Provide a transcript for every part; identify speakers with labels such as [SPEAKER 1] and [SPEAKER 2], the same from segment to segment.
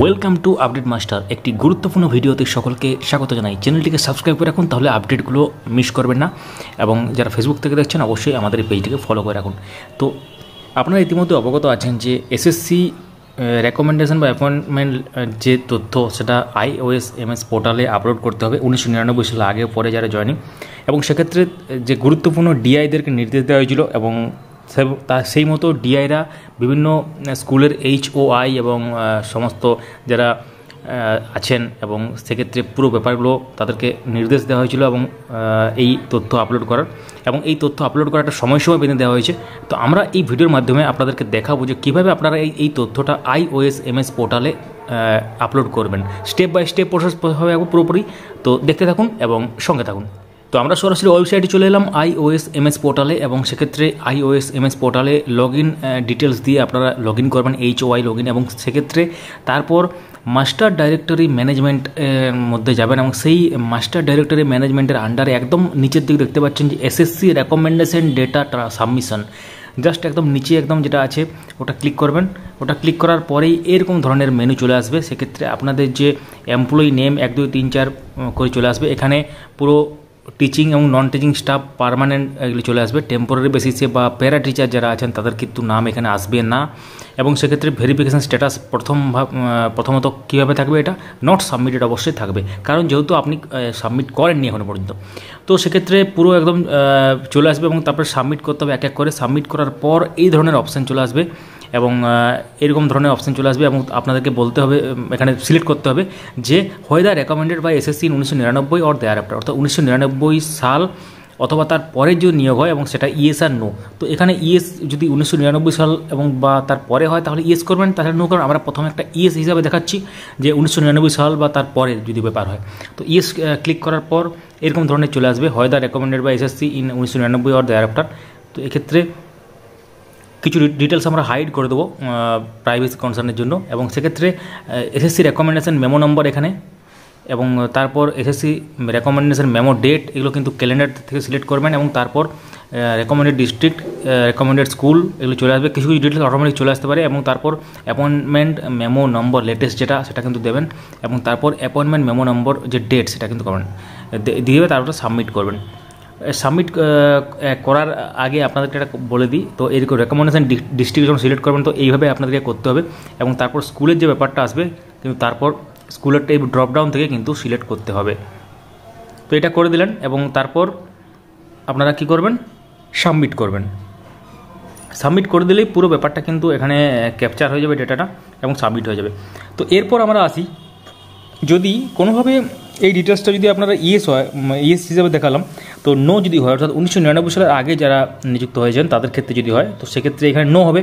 [SPEAKER 1] welcome to update master একটি গুরুত্বপূর্ণ ভিডিওতে সকলকে স্বাগত জানাই চ্যানেলটিকে সাবস্ক্রাইব করে রাখুন তাহলে আপডেটগুলো মিস করবেন না এবং যারা ফেসবুক থেকে দেখছেন অবশ্যই আমাদের এই পেজটিকে ফলো করে রাখুন তো আপনারা ইতিমধ্যে অবগত আছেন যে এসএসসি রেকমেন্ডেশন বা অ্যাপয়েন্টমেন্ট যে তথ্য সেটা আইওএস এমএস পোর্টালে আপলোড করতে হবে উনিশশো নিরানব্বই সালে আগে পরে যারা জয়নিং এবং সেক্ষেত্রে যে গুরুত্বপূর্ণ ডিআইদেরকে নির্দেশ দেওয়া হয়েছিল এবং সেই মতো ডিআইরা বিভিন্ন স্কুলের এইচওআই এবং সমস্ত যারা আছেন এবং সেক্ষেত্রে পুরো ব্যাপারগুলো তাদেরকে নির্দেশ দেওয়া হয়েছিল এবং এই তথ্য আপলোড করার এবং এই তথ্য আপলোড করার একটা সময়সীমা বেঁধে দেওয়া হয়েছে তো আমরা এই ভিডিওর মাধ্যমে আপনাদেরকে দেখাবো যে কীভাবে আপনারা এই এই তথ্যটা আইওএস এমএস পোর্টালে আপলোড করবেন স্টেপ বাই স্টেপ প্রসেস হবে পুরোপুরি তো দেখতে থাকুন এবং সঙ্গে থাকুন তো আমরা সরাসরি ওয়েবসাইটে চলে এলাম আইওএস এমএস পোর্টালে এবং সেক্ষেত্রে আইওএস এমএস পোর্টালে লগ ইন ডিটেলস দিয়ে আপনারা লগ ইন করবেন এইচ ওয়াই লগ ইন এবং সেক্ষেত্রে তারপর মাস্টার ডাইরেক্টরি ম্যানেজমেন্ট মধ্যে যাবেন এবং সেই মাস্টার ডাইরেক্টরি ম্যানেজমেন্টের আন্ডারে একদম নিচের দিকে দেখতে পাচ্ছেন যে SSC recommendation data submission just একদম নিচে একদম যেটা আছে ওটা ক্লিক করবেন ওটা ক্লিক করার পরেই এরকম ধরনের মেনু চলে আসবে সেক্ষেত্রে আপনাদের যে এমপ্লয়ি নেম এক দুই তিন চার করে চলে আসবে এখানে পুরো টিচিং এবং নন টিচিং স্টাফ পারমানেন্ট এগুলি চলে আসবে টেম্পোরারি বেসিসে বা প্যারা টিচার যারা আছেন তাদের কিন্তু নাম এখানে আসবে না এবং সেক্ষেত্রে ভেরিফিকেশান স্ট্যাটাস প্রথম প্রথমত কীভাবে থাকবে এটা নট সাবমিটেড অবশ্যই থাকবে কারণ যেহেতু আপনি সাবমিট করেননি এখনও পর্যন্ত তো সেক্ষেত্রে পুরো একদম চলে আসবে এবং তারপরে সাবমিট করতে হবে এক এক করে সাবমিট করার পর এই ধরনের অপশান চলে আসবে এবং এরকম ধরনের অপশান চলে আসবে এবং আপনাদেরকে বলতে হবে এখানে সিলেক্ট করতে হবে যে হোয়েদার রেকমেন্ডেড বাই এসএসসি উনিশশো নিরানব্বই অর দেয়ার আফটার অর্থাৎ উনিশশো নিরানব্বই সাল অথবা তার পরে যদি নিয়োগ হয় এবং সেটা ইয়েস আর নো তো এখানে ইয়েস যদি উনিশশো নিরানব্বই সাল এবং বা তার পরে হয় তাহলে ইয়েস করবেন তাহলে নো কারণ আমরা প্রথমে একটা ইয়েস হিসাবে দেখাচ্ছি যে উনিশশো নিরানব্বই সাল বা তার পরে যদি ব্যাপার হয় তো ইয়েস ক্লিক করার পর এরকম ধরনের চলে আসবে হয় দ্য রেকমেন্ডেড বা এসএসসি ইন উনিশশো নিরানব্বই অর দ্যার আফটার তো এক্ষেত্রে কিছু ডিটেলস আমরা হাইড করে দেবো প্রাইভেসি কনসার্নের জন্য এবং সেক্ষেত্রে এসএসসি রেকমেন্ডেশন মেমো নম্বর এখানে এবং তারপর এসএসসি রেকমেন্ডেশন মেমো ডেট এগুলো কিন্তু ক্যালেন্ডার থেকে সিলেক্ট করবেন এবং তারপর রেকমেন্ডেড ডিস্ট্রিক্ট রেকমেন্ডেড স্কুল এগুলো চলে আসবে কিছু কিছু ডিটেলস অটোমেটিক চলে আসতে পারে এবং তারপর অ্যাপয়েন্টমেন্ট মেমো নম্বর লেটেস্ট যেটা সেটা কিন্তু দেবেন এবং তারপর অ্যাপয়েন্টমেন্ট মেমো নম্বর যে ডেট সেটা কিন্তু করবেন দিয়ে তারপর সাবমিট করবেন সাবমিট করার আগে আপনাদেরকে একটা বলে দিই তো এরকম রেকমেন্ডেশন ডিস্ট্রিক্ট যখন সিলেক্ট করবেন তো এইভাবে আপনাদেরকে করতে হবে এবং তারপর স্কুলের যে ব্যাপারটা আসবে কিন্তু তারপর স্কুলের এই ড্রপডাউন থেকে কিন্তু সিলেক্ট করতে হবে তো এটা করে দিলেন এবং তারপর আপনারা কি করবেন সাবমিট করবেন সাবমিট করে দিলেই পুরো ব্যাপারটা কিন্তু এখানে ক্যাপচার হয়ে যাবে ডেটাটা এবং সাবমিট হয়ে যাবে তো এরপর আমরা আসি যদি কোনোভাবে এই ডিটেলসটা যদি আপনারা ইএস e হয় ইএস e হিসাবে দেখালাম তো নো যদি হয় অর্থাৎ উনিশশো নিরানব্বই সালের আগে যারা নিযুক্ত হয়েছেন তাদের ক্ষেত্রে যদি হয় তো সেক্ষেত্রে এখানে নো হবে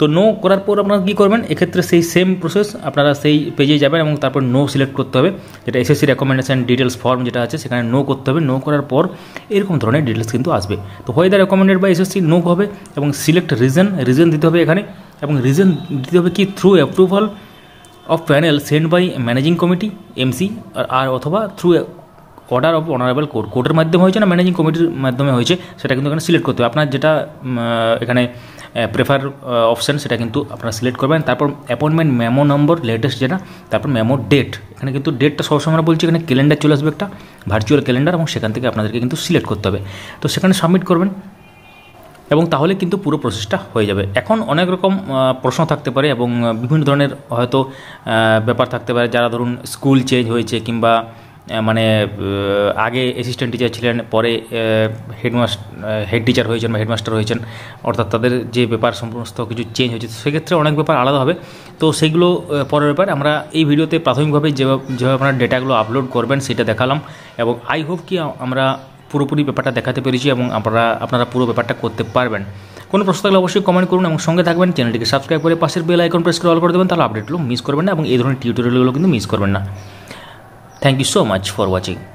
[SPEAKER 1] তো নো করার পর আপনারা কী করবেন এক্ষেত্রে সেই সেম প্রসেস আপনারা সেই পেজে যাবেন এবং তারপর নো সিলেক্ট করতে হবে যেটা এসএসসি রেকমেন্ডেশন ডিটেলস ফর্ম যেটা আছে সেখানে নো করতে হবে নো করার পর এরকম ধরনের ডিটেলস কিন্তু আসবে তো হয় দ্য রেকমেন্ডেড বা এসএসসি নো হবে এবং সিলেক্ট রিজন রিজন দিতে হবে এখানে এবং রিজন দিতে হবে কি through approval of panel send by managing committee MC আর অথবা through order of honourable court কোর্টের মাধ্যমে হয়েছে না ম্যানেজিং কমিটির মাধ্যমে হয়েছে সেটা কিন্তু এখানে সিলেক্ট করতে হবে আপনার যেটা এখানে প্রেফার অপশান সেটা কিন্তু আপনারা সিলেক্ট করবেন তারপর অ্যাপয়েন্টমেন্ট মেমো নম্বর লেটেস্ট যেটা তারপর মেমো ডেট এখানে কিন্তু ডেটটা সবসময় আমরা বলছি এখানে ক্যালেন্ডার চলে আসবে একটা ভার্চুয়াল ক্যালেন্ডার এবং সেখান থেকে আপনাদেরকে কিন্তু সিলেক্ট করতে হবে তো সেখানে সাবমিট করবেন এবং তাহলে কিন্তু পুরো প্রসেসটা হয়ে যাবে এখন অনেক রকম প্রশ্ন থাকতে পারে এবং বিভিন্ন ধরনের হয়তো ব্যাপার থাকতে পারে যারা ধরুন স্কুল চেঞ্জ হয়েছে কিংবা মানে আগে অ্যাসিস্ট্যান্ট টিচার ছিলেন পরে হেডমাস্টার হেড টিচার হয়েছেন বা হেডমাস্টার হয়েছেন অর্থাৎ তাদের যে ব্যাপার সমস্ত কিছু চেঞ্জ হয়েছে সেক্ষেত্রে অনেক ব্যাপার আলাদা হবে তো সেইগুলো পরের ব্যাপার আমরা এই ভিডিওতে প্রাথমিকভাবে যেভাবে যেভাবে আপনারা ডেটাগুলো আপলোড করবেন সেটা দেখালাম এবং আই হোপ কি আমরা পুরোপুরি ব্যাপারটা দেখাতে পেরেছি এবং আপনারা আপনারা পুরো ব্যাপারটা করতে পারবেন কোনো প্রশ্ন থাকলে অবশ্যই কমেন্ট করুন এবং সঙ্গে থাকবেন চ্যানেলটিকে সাবস্ক্রাইব করে পাশের বেল আইকন প্রেস করে অল করে দেবেন তাহলে আপডেটগুলো মিস করবেন না এবং এই ধরনের টিউটোরিয়ালগুলো কিন্তু মিস করবেন না thank you so much for watching